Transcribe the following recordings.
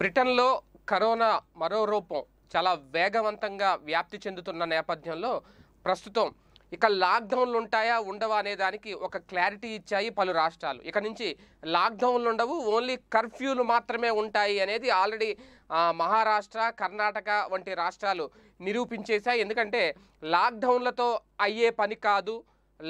బ్రిటన్లో కరోనా మరో రూపం చాలా వేగవంతంగా వ్యాప్తి చెందుతున్న నేపథ్యంలో ప్రస్తుతం ఇక లాక్డౌన్లు ఉంటాయా ఉండవా అనే దానికి ఒక క్లారిటీ ఇచ్చాయి పలు రాష్ట్రాలు ఇక నుంచి లాక్డౌన్లు ఉండవు ఓన్లీ కర్ఫ్యూలు మాత్రమే ఉంటాయి అనేది ఆల్రెడీ మహారాష్ట్ర కర్ణాటక వంటి రాష్ట్రాలు నిరూపించేశాయి ఎందుకంటే లాక్డౌన్లతో అయ్యే పని కాదు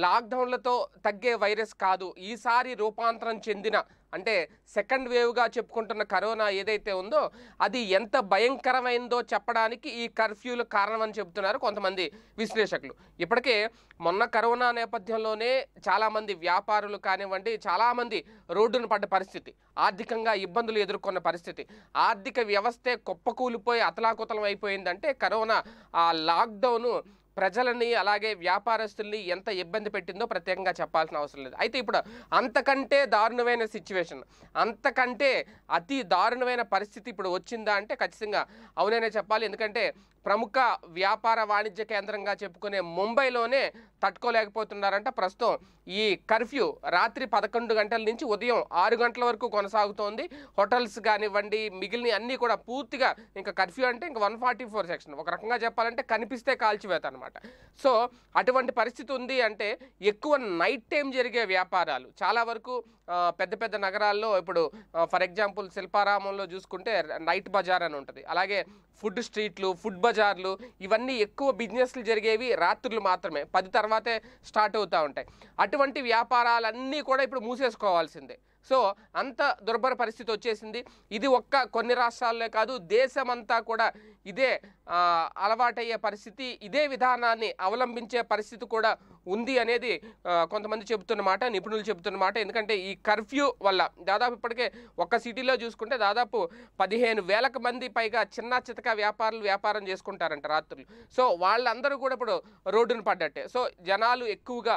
లాక్డౌన్లతో తగ్గే వైరస్ కాదు ఈసారి రూపాంతరం చెందిన అంటే సెకండ్ వేవ్గా చెప్పుకుంటున్న కరోనా ఏదైతే ఉందో అది ఎంత భయంకరమైందో చెప్పడానికి ఈ కర్ఫ్యూలు కారణం అని చెబుతున్నారు కొంతమంది విశ్లేషకులు ఇప్పటికే మొన్న కరోనా నేపథ్యంలోనే చాలామంది వ్యాపారులు కానివ్వండి చాలామంది రోడ్డును పడ్డ పరిస్థితి ఆర్థికంగా ఇబ్బందులు ఎదుర్కొన్న పరిస్థితి ఆర్థిక వ్యవస్థే కుప్పకూలిపోయి అతలాకుతలం అయిపోయిందంటే కరోనా ఆ లాక్డౌను ప్రజలని అలాగే వ్యాపారస్తుల్ని ఎంత ఇబ్బంది పెట్టిందో ప్రత్యేకంగా చెప్పాల్సిన అవసరం లేదు అయితే ఇప్పుడు అంతకంటే దారుణమైన సిచ్యువేషన్ అంతకంటే అతి దారుణమైన పరిస్థితి ఇప్పుడు వచ్చిందా అంటే ఖచ్చితంగా అవునైనా చెప్పాలి ఎందుకంటే ప్రముఖ వ్యాపార వాణిజ్య కేంద్రంగా చెప్పుకునే ముంబైలోనే తట్టుకోలేకపోతున్నారంట ప్రస్తుతం ఈ కర్ఫ్యూ రాత్రి పదకొండు గంటల నుంచి ఉదయం ఆరు గంటల వరకు కొనసాగుతోంది హోటల్స్ కానివ్వండి మిగిలిన అన్నీ కూడా పూర్తిగా ఇంకా కర్ఫ్యూ అంటే ఇంకా వన్ ఫార్టీ ఫోర్ సెక్షన్ ఒక రకంగా చెప్పాలంటే కనిపిస్తే కాల్చివేత అనమాట సో అటువంటి పరిస్థితి ఉంది అంటే ఎక్కువ నైట్ టైం జరిగే వ్యాపారాలు చాలా వరకు పెద్ద పెద్ద నగరాల్లో ఇప్పుడు ఫర్ ఎగ్జాంపుల్ శిల్పారామంలో చూసుకుంటే నైట్ బజార్ అని ఉంటుంది అలాగే ఫుడ్ స్ట్రీట్లు ఫుడ్ బజార్లు ఇవన్నీ ఎక్కువ బిజినెస్లు జరిగేవి రాత్రులు మాత్రమే పది తర్వాతే స్టార్ట్ అవుతూ ఉంటాయి అటువంటి వ్యాపారాలన్నీ కూడా ఇప్పుడు మూసేసుకోవాల్సిందే సో అంత దుర్భర పరిస్థితి వచ్చేసింది ఇది ఒక్క కొన్ని రాష్ట్రాల్లో కాదు దేశమంతా కూడా ఇదే అలవాటయ్యే పరిస్థితి ఇదే విధానాన్ని అవలంబించే పరిస్థితి కూడా ఉంది అనేది కొంతమంది చెబుతున్నమాట నిపుణులు చెబుతున్నమాట ఎందుకంటే ఈ కర్ఫ్యూ వల్ల దాదాపు ఇప్పటికే ఒక్క సిటీలో చూసుకుంటే దాదాపు పదిహేను వేలకు మంది పైగా చిన్న చితక వ్యాపారులు వ్యాపారం చేసుకుంటారంట రాత్రులు సో వాళ్ళందరూ కూడా ఇప్పుడు రోడ్డును పడ్డట్టే సో జనాలు ఎక్కువగా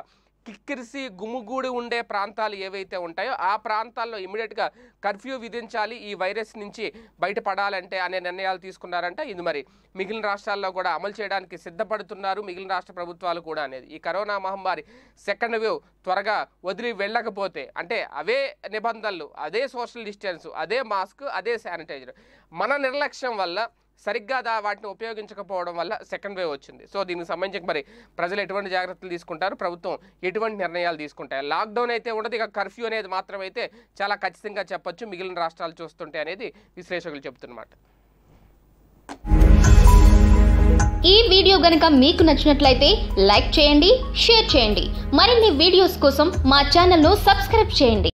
కిక్కిరిసి గుమ్ముగూడి ఉండే ప్రాంతాలు ఏవైతే ఉంటాయో ఆ ప్రాంతాల్లో ఇమీడియట్గా కర్ఫ్యూ విధించాలి ఈ వైరస్ నుంచి బయటపడాలంటే అనే నిర్ణయాలు తీసుకున్నారంటే ఇది మరి మిగిలిన రాష్ట్రాల్లో కూడా అమలు చేయడానికి సిద్ధపడుతున్నారు మిగిలిన రాష్ట్ర ప్రభుత్వాలు కూడా అనేది ఈ కరోనా మహమ్మారి సెకండ్ వేవ్ త్వరగా వదిలి వెళ్ళకపోతే అంటే అవే నిబంధనలు అదే సోషల్ డిస్టెన్స్ అదే మాస్క్ అదే శానిటైజర్ మన నిర్లక్ష్యం వల్ల సరిగ్గా దా వాటిని ఉపయోగించకపోవడం వల్ల సెకండ్ వేవ్ వచ్చింది సో దీనికి సంబంధించి మరి ప్రజలు ఎటువంటి జాగ్రత్తలు తీసుకుంటారు ప్రభుత్వం ఎటువంటి నిర్ణయాలు తీసుకుంటాయి లాక్డౌన్ అయితే ఉండదు ఇక కర్ఫ్యూ అనేది మాత్రం అయితే చాలా ఖచ్చితంగా చెప్పొచ్చు మిగిలిన రాష్ట్రాలు చూస్తుంటే అనేది విశ్లేషకులు చెబుతున్నమాట ఈ వీడియో గనక మీకు నచ్చినట్లయితే లైక్ చేయండి షేర్ చేయండి మరిన్ని వీడియోస్ కోసం మా ను సబ్స్క్రైబ్ చేయండి